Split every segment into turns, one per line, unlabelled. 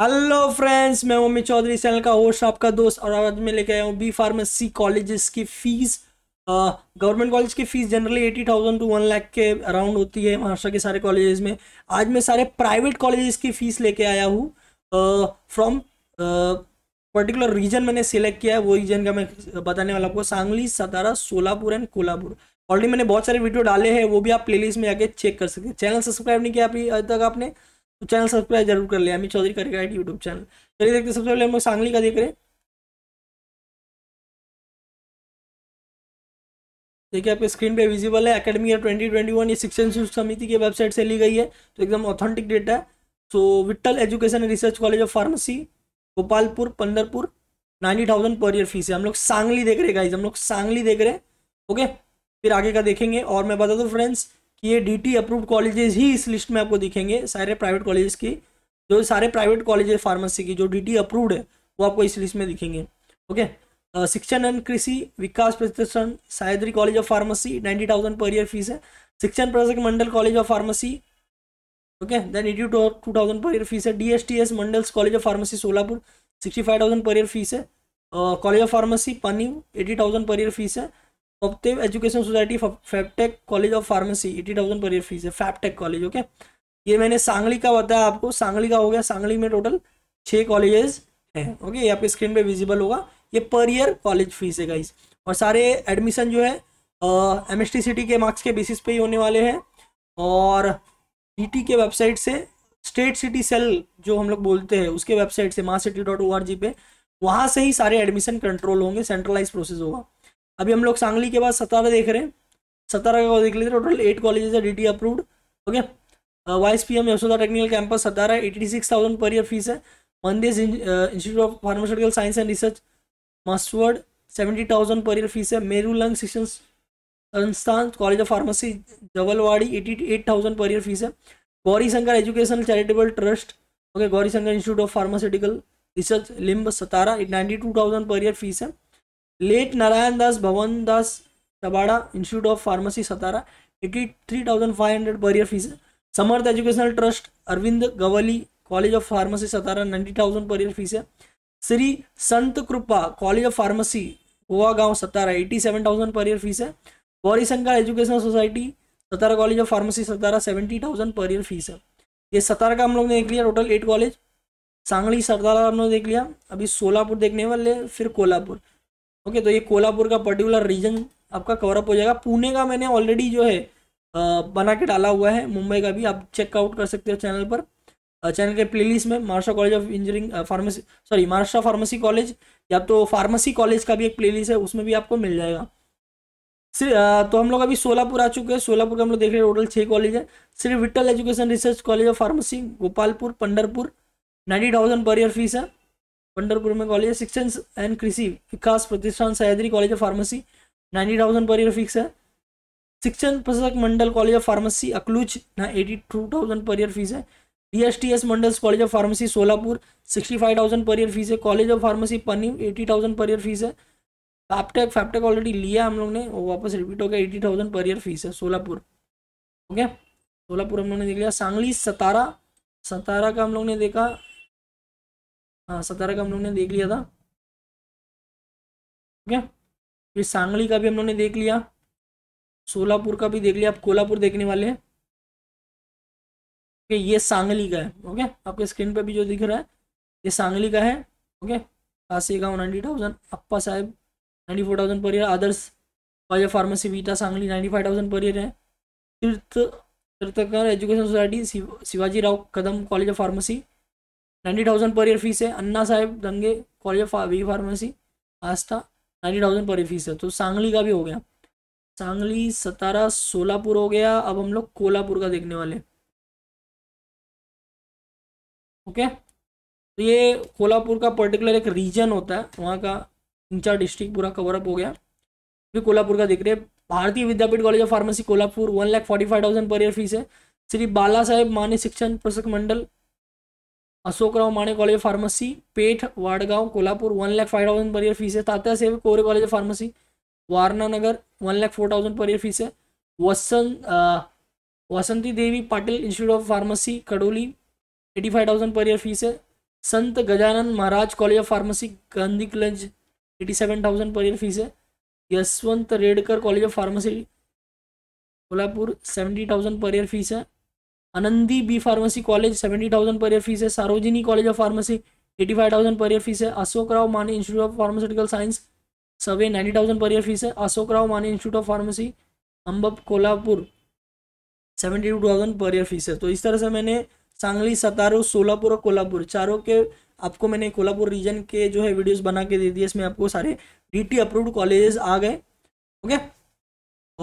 hello friends मैं mummy Chaudhary channel का host आपका दोस्त और आज मैं लेके आया हूँ बी फार्मेसी कॉलेजेस की फीस गवर्नमेंट कॉलेज की fees generally eighty thousand to one lakh के अराउंड होती है महाराष्ट्र के सारे कॉलेजेस में आज मैं सारे प्राइवेट कॉलेजेस की फीस लेके आया हूँ फ्रॉम पर्टिकुलर रीजन मैंने सिलेक्ट किया है वो रीजन का मैं बताने वाला आपको सांगली सतारा सोलापुर एंड कोल्हापुर ऑलरेडी मैंने बहुत सारे वीडियो डाले हैं वो भी आप प्लेलिस्ट में जाके चेक कर सकते हैं चैनल सब्सक्राइब नहीं किया अभी अभी तक आपने तो चैनल सब्सक्राइब जरूर कर लिया अमित चौधरी करके रिगाइड यूट्यूब चैनल चलिए देखते सबसे पहले हम लोग सांगली का देख रहे देखिए आपके स्क्रीन पे विजिबल है एकेडमी ट्वेंटी 2021 ये शिक्षण समिति की वेबसाइट से ली गई है तो एकदम ऑथेंटिक डेटा है so Vitthal education research college of pharmacy Gopalpur Pandharpur ninety thousand per year fees है हम लोग सांगली देख रहे हैं गाइज हम लोग सांगली देख रहे हैं ओके फिर आगे का देखेंगे और मैं बता दूँ फ्रेंड्स कि ये डीटी अप्रूव्ड कॉलेजेस ही इस लिस्ट में आपको दिखेंगे सारे प्राइवेट कॉलेजेस की जो सारे प्राइवेट कॉलेजेस फार्मेसी की जो डीटी अप्रूव्ड है वो आपको इस लिस्ट में दिखेंगे ओके शिक्षण एंड कृषि विकास Pratishthan Sahyadri college of pharmacy ninety thousand per year fees है शिक्षण प्रशासक मंडल college of pharmacy okay then eighty two thousand per year fees है D S T S Mandal's college of pharmacy Solapur sixty five thousand per year fees है college of pharmacy पानी eighty thousand per year fees है ऑप्टिव education society Fabtech college of pharmacy eighty thousand per year fees है Fabtech college okay ये मैंने सांगली का बताया आपको सांगली का हो गया सांगली में टोटल छः कॉलेजेस हैं ओके ये आपके स्क्रीन पे विजिबल होगा ये पर ईयर कॉलेज फीस है गाइज और सारे एडमिशन जो है एम एस सिटी के मार्क्स के बेसिस पे ही होने वाले हैं और ई e के वेबसाइट से स्टेट सिटी सेल जो हम लोग बोलते हैं उसके वेबसाइट से मा CET dot O R G पे वहाँ से ही सारे एडमिशन कंट्रोल होंगे सेंट्रलाइज प्रोसेस होगा अभी हम लोग सांगली के बाद सतारा देख रहे हैं सतारा का देख लेते टोटल एट कॉलेजेस है D approved okay vice P M Yashoda technical campus Satara eighty six thousand per year fees है मंदिर institute of pharmaceutical science and research मास्टवर्ड seventy thousand per year fees है मेरू लंग शिक्षण संस्थान college of pharmacy Jawalwadi eighty eight thousand per year fees है Gauri Shankar education charitable trust okay Gauri Shankar institute of pharmaceutical research Limb Satara ninety to thousand per year fees है late Narayan Das Bhavan Das Tabada institute of pharmacy Satara eighty three thousand five hundred per year fees Samarth educational trust Arvind Gawali college of pharmacy Satara ninety thousand per year fees है Shri Sant Kripa college of pharmacy गोवा गांव Satara eighty seven thousand per year fees है Gauri Shankar educational society Satara college of pharmacy Satara seventy thousand per year fees है ये सतारा का हम लोग ने देख लिया टोटल एट कॉलेज सांगली सरदारा हम लोग देख लिया अभी सोलापुर देखने वाले फिर कोल्हापुर ओके तो ये कोल्हापुर का पर्टिकुलर रीजन आपका कवरअप हो जाएगा पुणे का मैंने ऑलरेडी जो है बना के डाला हुआ है मुंबई का भी आप चेकआउट कर सकते हो चैनल पर चैनल के प्लेलिस्ट में Maharashtra college of engineering pharmacy sorry Maharashtra pharmacy college या तो फार्मेसी कॉलेज का भी एक प्लेलिस्ट है उसमें भी आपको मिल जाएगा सिर्फ तो हम लोग अभी सोलापुर आ चुके हैं सोलापुर का हम लोग देख रहे हैं टोटल छः कॉलेज है Shri Vitthal education research college of pharmacy Gopalpur Pandharpur ninety thousand per year fees है पंडरपुर में कॉलेज शिक्षण एंड कृषि विकास प्रतिष्ठान Sahyadri college of pharmacy ninety thousand per year fees है शिक्षण प्रशासक मंडल कॉलेज ऑफ फार्मेसी अकलूच ना eighty two thousand per year fees है D S T S Mandal's college of pharmacy Solapur sixty five thousand per year fees है college of pharmacy पनी eighty thousand per year fees है फैपटेक फैपटेक already लिया हम लोग ने वो वापस रिपीट हो गया eighty thousand per year fees है सोलापुर ओके सोलापुर हम लोग ने देख लिया सांगली सतारा सतारा का हम लोग ने देखा हाँ सतारा का हम लोग ने देख लिया था ठीक है फिर सांगली का भी हम लोग ने देख लिया सोलापुर का भी देख लिया आप कोल्हापुर देखने वाले हैं ओके ये सांगली का है ओके आपके स्क्रीन पे भी जो दिख रहा है ये सांगली का है ओके काशी गाँव ninety thousand Appa Saheb ninety four thousand per year Adarsh वाजा pharmacy Vita Sangli ninety five thousand per year है तीर्थ तीर्थकर education society Shivaji Rao Kadam college of pharmacy ninety thousand per year fees है अन्ना साहेब दंगे कॉलेज ऑफ वी pharmacy Ashta ninety thousand per year fees है तो सांगली का भी हो गया सांगली सतारा सोलापुर हो गया अब हम लोग कोल्हापुर का देखने वाले ओके तो ये कोल्हापुर का पर्टिकुलर एक रीजन होता है वहाँ का तीन चार डिस्ट्रिक्ट पूरा कवरअप हो गया भी कोलापुर का देख रहे हैं Bharati Vidyapeeth college of pharmacy Kolhapur one lakh forty five thousand per year fees है श्री बाला साहेब मान्य शिक्षण प्रशिक्षक मंडल अशोकराव माने college of pharmacy Peth Vadgaon Kolhapur one lakh five thousand per year fees Tatya तात्या सेवे Kore college of pharmacy Warananagar one lakh four thousand per year fees है Vasant Vasanti Devi Patil institute of pharmacy Kadoli eighty five thousand per year fees है Sant Gajanan Maharaj college of pharmacy Gadhinglaj eighty seven thousand per year fees है Yashwant Redkar college of pharmacy Kolhapur seventy thousand per year fees है Anandi B pharmacy college seventy thousand per year fees है Sarojini college of pharmacy eighty five thousand per year fees है Ashok Rao Mane institute of pharmaceutical science सवे ninety thousand per year fees है Ashok Rao Mane institute of pharmacy अम्बब Kolhapur seventy two thousand per year fees है तो इस तरह से मैंने सांगली सतारू सोलापुर और कोल्हापुर चारों के आपको मैंने कोल्हापुर रीजन के जो है वीडियोज़ बना के दे दिए इसमें आपको सारे डी टी अप्रूव्ड कॉलेजेस आ गए ओके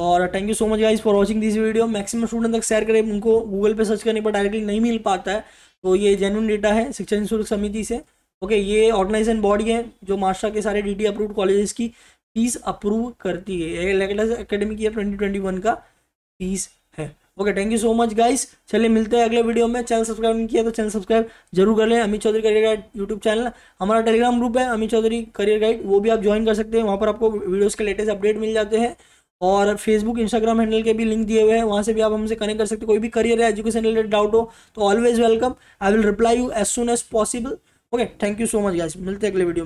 और thank you so much guys for watching this video maximum student तक शेयर करें उनको गूगल पे सर्च करने पर डायरेक्टली नहीं मिल पाता है तो ये जेन्यून डेटा है शिक्षा निःशुल्क समिति से ओके ये ऑर्गेनाइजेशन बॉडी है जो मास्टर के सारे डीटी अप्रूव्ड कॉलेजेस की फीस अप्रूव करती है की ट्वेंटी ट्वेंटी वन का फीस है okay thank you so much guys चलिए मिलते हैं अगले वीडियो में चैनल सब्सक्राइब नहीं किया तो चैनल सब्सक्राइब जरूर कर लें Amit Chaudhary career guide YouTube channel हमारा टेलीग्राम ग्रुप है अमित चौधरी करियर गाइड वो भी आप ज्वाइन कर सकते हैं वहाँ पर आपको वीडियोज़ के लेटेस्ट अपडेट मिल जाते हैं और फेसबुक इंस्टाग्राम हैंडल के भी लिंक दिए हुए हैं वहाँ से भी आप हमसे कनेक्ट कर सकते हैं कोई भी करियर या एजुकेशन रिलेटेड डाउट हो तो always welcome I will reply you as soon as possible okay thank you so much guys मिलते हैं अगले वीडियो में